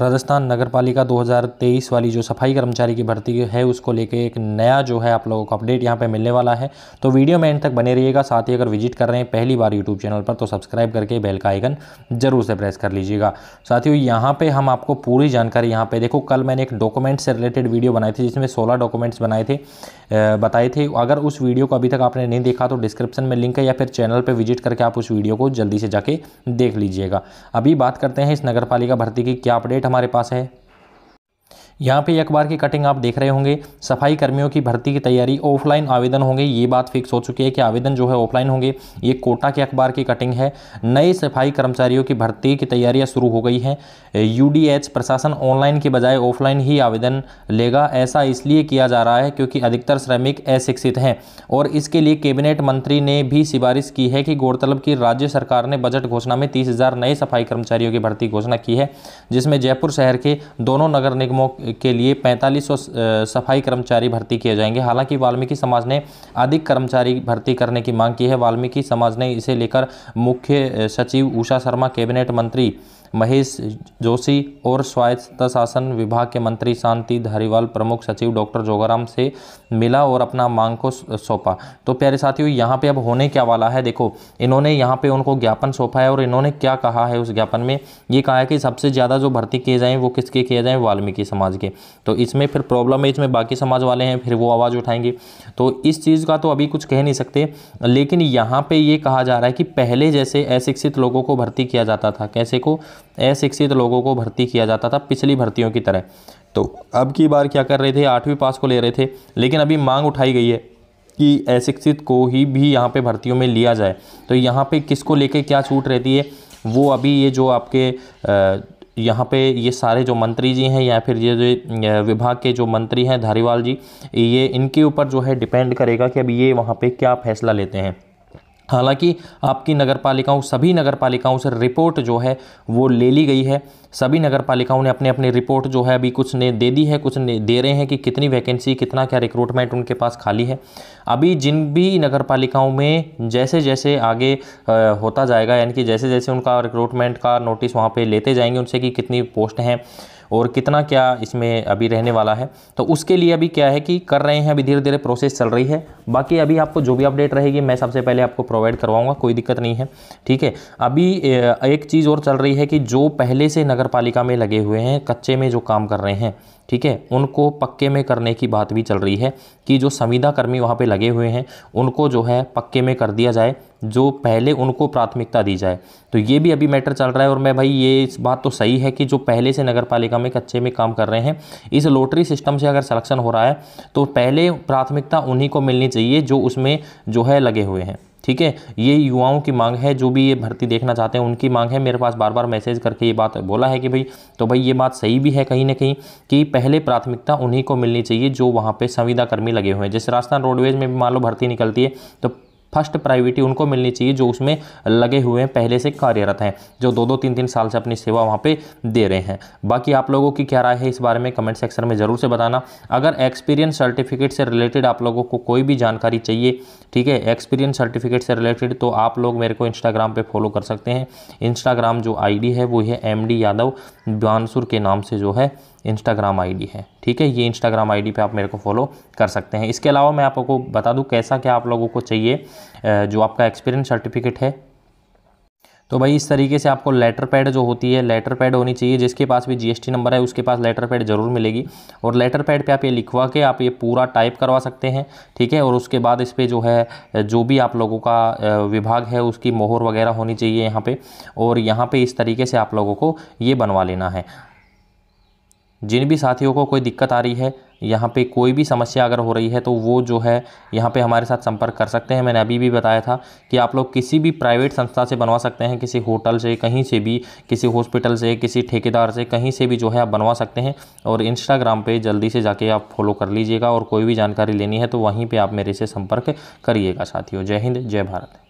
राजस्थान नगर पालिका 2023 वाली जो सफाई कर्मचारी की भर्ती है उसको लेके एक नया जो है आप लोगों को अपडेट यहाँ पे मिलने वाला है तो वीडियो में एंड तक बने रहिएगा साथ ही अगर विजिट कर रहे हैं पहली बार यूट्यूब चैनल पर तो सब्सक्राइब करके बेल का आइकन जरूर से प्रेस कर लीजिएगा साथियों यहाँ पर हम आपको पूरी जानकारी यहाँ पर देखो कल मैंने एक डॉक्यूमेंट से रिलेटेड वीडियो बनाई थी जिसमें सोलह डॉक्यूमेंट्स बनाए थे बताए थे अगर उस वीडियो को अभी तक आपने नहीं देखा तो डिस्क्रिप्शन में लिंक है या फिर चैनल पर विजिट करके आप उस वीडियो को जल्दी से जाके देख लीजिएगा अभी बात करते हैं इस नगर भर्ती की क्या अपडेट हमारे पास है यहाँ पे अखबार की कटिंग आप देख रहे होंगे सफाई कर्मियों की भर्ती की तैयारी ऑफलाइन आवेदन होंगे ये बात फिक्स हो चुकी है कि आवेदन जो है ऑफलाइन होंगे ये कोटा के अखबार की कटिंग है नए सफाई कर्मचारियों की भर्ती की तैयारियाँ शुरू हो गई हैं यू प्रशासन ऑनलाइन के बजाय ऑफलाइन ही आवेदन लेगा ऐसा इसलिए किया जा रहा है क्योंकि अधिकतर श्रमिक अशिक्षित हैं और इसके लिए कैबिनेट मंत्री ने भी सिफारिश की है कि गौरतलब की राज्य सरकार ने बजट घोषणा में तीस नए सफाई कर्मचारियों की भर्ती घोषणा की है जिसमें जयपुर शहर के दोनों नगर निगमों के लिए 4500 सफाई कर्मचारी भर्ती किए जाएंगे हालांकि वाल्मीकि समाज ने अधिक कर्मचारी भर्ती करने की मांग की है वाल्मीकि समाज ने इसे लेकर मुख्य सचिव उषा शर्मा कैबिनेट मंत्री महेश जोशी और स्वायत्त शासन विभाग के मंत्री शांति धारीवाल प्रमुख सचिव डॉक्टर जोगाराम से मिला और अपना मांग को सौंपा तो प्यारे साथियों यहाँ पे अब होने क्या वाला है देखो इन्होंने यहाँ पे उनको ज्ञापन सौंपा है और इन्होंने क्या कहा है उस ज्ञापन में ये कहा है कि सबसे ज़्यादा जो भर्ती किए जाएँ वो किसके किए जाएँ वाल्मीकि समाज के तो इसमें फिर प्रॉब्लम है इसमें बाकी समाज वाले हैं फिर वो आवाज़ उठाएंगे तो इस चीज़ का तो अभी कुछ कह नहीं सकते लेकिन यहाँ पर ये कहा जा रहा है कि पहले जैसे अशिक्षित लोगों को भर्ती किया जाता था कैसे को अशिक्षित लोगों को भर्ती किया जाता था पिछली भर्तियों की तरह तो अब की बार क्या कर रहे थे आठवीं पास को ले रहे थे लेकिन अभी मांग उठाई गई है कि अशिक्षित को ही भी यहाँ पे भर्तियों में लिया जाए तो यहाँ पे किसको लेके क्या छूट रहती है वो अभी ये जो आपके यहाँ पे ये सारे जो मंत्री जी हैं या फिर ये जो विभाग के जो मंत्री हैं धारीवाल जी ये इनके ऊपर जो है डिपेंड करेगा कि अब ये वहाँ पे क्या फैसला लेते हैं हालांकि आपकी नगर पालिकाओं सभी नगर पालिकाओं से रिपोर्ट जो है वो ले ली गई है सभी नगर पालिकाओं ने अपने अपने रिपोर्ट जो है अभी कुछ ने दे दी है कुछ ने दे रहे हैं कि कितनी वैकेंसी कितना क्या रिक्रूटमेंट उनके पास खाली है अभी जिन भी नगर पालिकाओं में जैसे जैसे आगे होता जाएगा यानी कि जैसे जैसे उनका रिक्रूटमेंट का नोटिस वहाँ पर लेते जाएंगे उनसे कि कितनी पोस्ट हैं और कितना क्या इसमें अभी रहने वाला है तो उसके लिए अभी क्या है कि कर रहे हैं अभी धीरे धीरे प्रोसेस चल रही है बाकी अभी आपको जो भी अपडेट रहेगी मैं सबसे पहले आपको प्रोवाइड करवाऊँगा कोई दिक्कत नहीं है ठीक है अभी एक चीज़ और चल रही है कि जो पहले से नगर में लगे हुए हैं कच्चे में जो काम कर रहे हैं ठीक है उनको पक्के में करने की बात भी चल रही है कि जो संविदा कर्मी वहाँ पे लगे हुए हैं उनको जो है पक्के में कर दिया जाए जो पहले उनको प्राथमिकता दी जाए तो ये भी अभी मैटर चल रहा है और मैं भाई ये इस बात तो सही है कि जो पहले से नगर पालिका में कच्चे में काम कर रहे हैं इस लॉटरी सिस्टम से अगर सलेक्शन हो रहा है तो पहले प्राथमिकता उन्हीं को मिलनी चाहिए जो उसमें जो है लगे हुए हैं ठीक है ये युवाओं की मांग है जो भी ये भर्ती देखना चाहते हैं उनकी मांग है मेरे पास बार बार मैसेज करके ये बात बोला है कि भाई तो भाई ये बात सही भी है कहीं ना कहीं कि पहले प्राथमिकता उन्हीं को मिलनी चाहिए जो वहाँ पे संविदा कर्मी लगे हुए हैं जैसे राजस्थान रोडवेज में भी मान लो भर्ती निकलती है तो फर्स्ट प्राइवेटी उनको मिलनी चाहिए जो उसमें लगे हुए हैं पहले से कार्यरत हैं जो दो दो तीन तीन साल से अपनी सेवा वहाँ पे दे रहे हैं बाकी आप लोगों की क्या राय है इस बारे में कमेंट सेक्शन में ज़रूर से बताना अगर एक्सपीरियंस सर्टिफिकेट से रिलेटेड आप लोगों को कोई भी जानकारी चाहिए ठीक है एक्सपीरियंस सर्टिफिकेट से रिलेटेड तो आप लोग मेरे को इंस्टाग्राम पे फॉलो कर सकते हैं इंस्टाग्राम जो आईडी है वो है एम यादव बानसुर के नाम से जो है इंस्टाग्राम आईडी है ठीक है ये इंस्टाग्राम आईडी पे आप मेरे को फॉलो कर सकते हैं इसके अलावा मैं आपको बता दूँ कैसा क्या आप लोगों को चाहिए जो आपका एक्सपीरियंस सर्टिफिकेट है तो भाई इस तरीके से आपको लेटर पैड जो होती है लेटर पैड होनी चाहिए जिसके पास भी जीएसटी नंबर है उसके पास लेटर पैड ज़रूर मिलेगी और लेटर पैड पे आप ये लिखवा के आप ये पूरा टाइप करवा सकते हैं ठीक है और उसके बाद इस पर जो है जो भी आप लोगों का विभाग है उसकी मोहर वगैरह होनी चाहिए यहाँ पर और यहाँ पर इस तरीके से आप लोगों को ये बनवा लेना है जिन भी साथियों को कोई दिक्कत आ रही है यहाँ पे कोई भी समस्या अगर हो रही है तो वो जो है यहाँ पे हमारे साथ संपर्क कर सकते हैं मैंने अभी भी बताया था कि आप लोग किसी भी प्राइवेट संस्था से बनवा सकते हैं किसी होटल से कहीं से भी किसी हॉस्पिटल से किसी ठेकेदार से कहीं से भी जो है आप बनवा सकते हैं और इंस्टाग्राम पर जल्दी से जाके आप फॉलो कर लीजिएगा और कोई भी जानकारी लेनी है तो वहीं पर आप मेरे से संपर्क करिएगा साथियों जय हिंद जय भारत